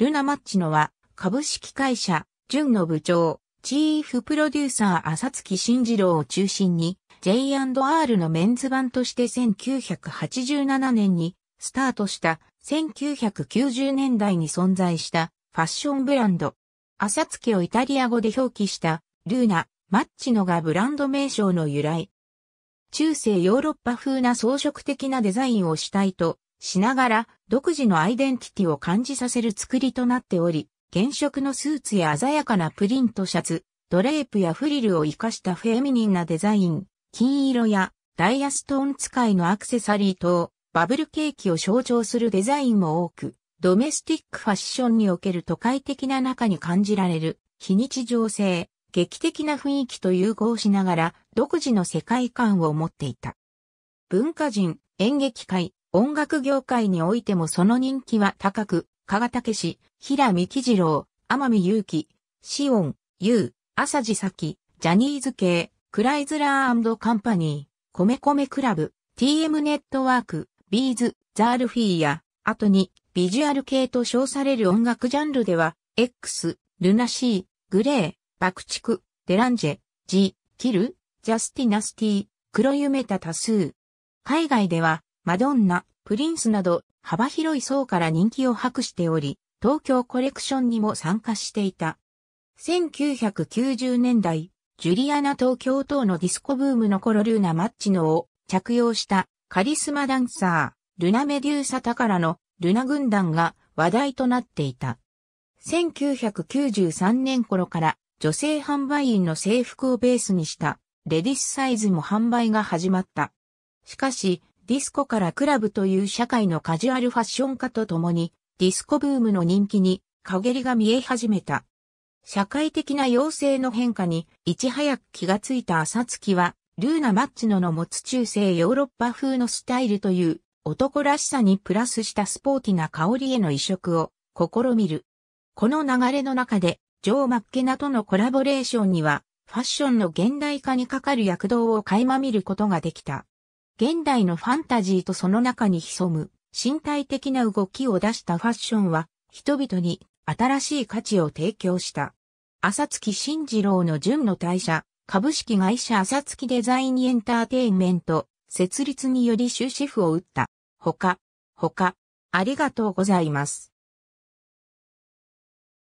ルナ・マッチノは、株式会社、純の部長、チーフプロデューサー浅月慎次郎を中心に、J&R のメンズ版として1987年にスタートした1990年代に存在したファッションブランド。浅月をイタリア語で表記したルーナ、マッチノがブランド名称の由来。中世ヨーロッパ風な装飾的なデザインをしたいとしながら独自のアイデンティティを感じさせる作りとなっており、原色のスーツや鮮やかなプリントシャツ、ドレープやフリルを活かしたフェミニンなデザイン、金色やダイヤストーン使いのアクセサリー等、バブルケーキを象徴するデザインも多く、ドメスティックファッションにおける都会的な中に感じられる非日常性、劇的な雰囲気と融合しながら独自の世界観を持っていた。文化人、演劇界、音楽業界においてもその人気は高く、加賀武史、平見喜次郎、天海祐希、シオン、ユー、朝地咲、ジャニーズ系、クライズラーカンパニー、コメコメクラブ、TM ネットワーク、ビーズ、ザールフィーや、後に、ビジュアル系と称される音楽ジャンルでは、X、ルナシー、グレー、爆竹、デランジェ、ジ、キル、ジャスティナスティ、黒夢た多数。海外では、マドンナ、プリンスなど幅広い層から人気を博しており、東京コレクションにも参加していた。1990年代、ジュリアナ東京等のディスコブームの頃ルーナ・マッチノを着用したカリスマダンサー、ルナ・メデューサ・タカラのルナ軍団が話題となっていた。1993年頃から女性販売員の制服をベースにしたレディスサイズも販売が始まった。しかし、ディスコからクラブという社会のカジュアルファッション化とともに、ディスコブームの人気に陰りが見え始めた。社会的な要請の変化にいち早く気がついた朝月は、ルーナ・マッチノの持つ中世ヨーロッパ風のスタイルという男らしさにプラスしたスポーティな香りへの移植を試みる。この流れの中で、ジョー・マッケナとのコラボレーションには、ファッションの現代化にかかる躍動を垣間見ることができた。現代のファンタジーとその中に潜む身体的な動きを出したファッションは人々に新しい価値を提供した。浅月慎次郎の純の退社、株式会社浅月デザインエンターテインメント、設立により終止符を打った。ほか、ほか、ありがとうございます。